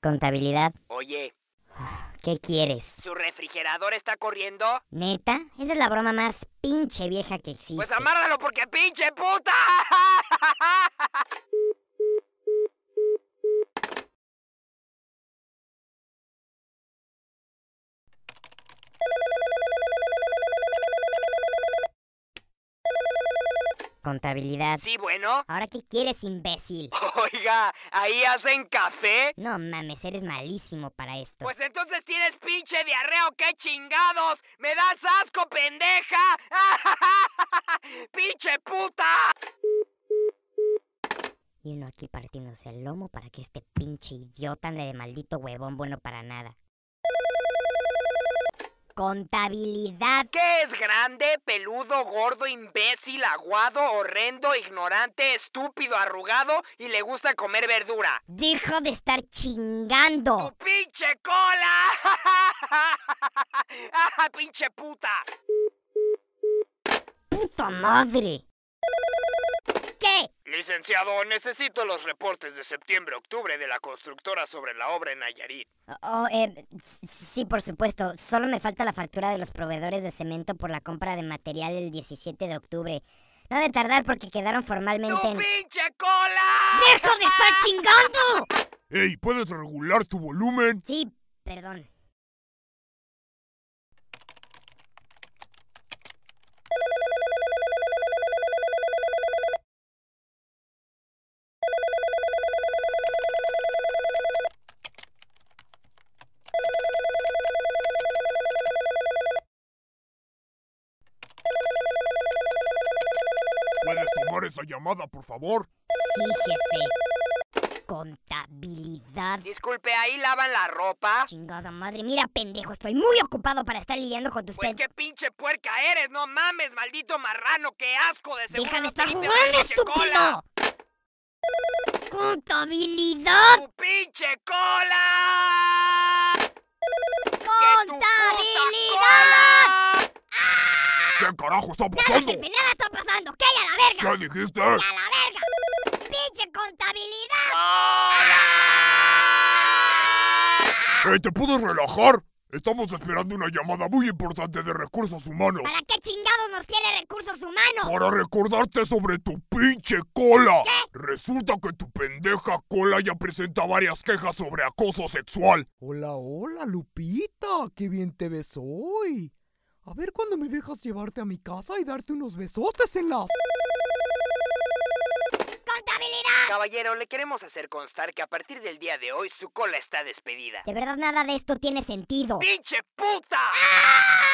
Contabilidad. Oye. ¿Qué quieres? ¿Su refrigerador está corriendo? ¿Neta? Esa es la broma más pinche vieja que pues existe. Pues amárralo porque pinche puta. contabilidad. Sí, bueno. ¿Ahora qué quieres, imbécil? Oiga, ¿ahí hacen café? No mames, eres malísimo para esto. Pues entonces tienes pinche diarreo! qué chingados. ¡Me das asco, pendeja! ¡Pinche puta! Y uno aquí partiéndose el lomo para que este pinche idiota ande de maldito huevón bueno para nada. Contabilidad. ¿Qué es grande, peludo, gordo, imbécil, aguado, horrendo, ignorante, estúpido, arrugado y le gusta comer verdura? Deja de estar chingando. ¡Tu pinche cola! ¡Ah, ¡Pinche puta! ¡Puta madre! Licenciado, necesito los reportes de septiembre-octubre de la constructora sobre la obra en Nayarit. Oh, eh, sí, por supuesto. Solo me falta la factura de los proveedores de cemento por la compra de material el 17 de octubre. No ha de tardar porque quedaron formalmente ¡Tu pinche cola! ¡Dejo de estar chingando! ¡Ey! ¿Puedes regular tu volumen? Sí, perdón. ¿Puedes tomar esa llamada, por favor? Sí, jefe. Contabilidad. Disculpe, ¿ahí lavan la ropa? Chingada madre, mira, pendejo, estoy muy ocupado para estar lidiando con tus pues qué pinche puerca eres! ¡No mames, maldito marrano! ¡Qué asco de ser! ¡Deja de estar jugando, estúpido! ¡Contabilidad! ¡Tu pinche cola! carajo está pasando? Nada, nada está pasando. ¿Qué a la verga? ¿Qué dijiste? a la verga? ¡Pinche contabilidad! ¡Ah! ¡Eh, ¿Te puedes relajar? Estamos esperando una llamada muy importante de recursos humanos. ¿Para qué chingados nos quiere recursos humanos? Para recordarte sobre tu pinche cola. ¿Qué? Resulta que tu pendeja cola ya presenta varias quejas sobre acoso sexual. Hola, hola, Lupita. Qué bien te ves hoy. A ver cuándo me dejas llevarte a mi casa y darte unos besotes en las... ¡Contabilidad! Caballero, le queremos hacer constar que a partir del día de hoy su cola está despedida. De verdad nada de esto tiene sentido. ¡Pinche puta! ¡Ah!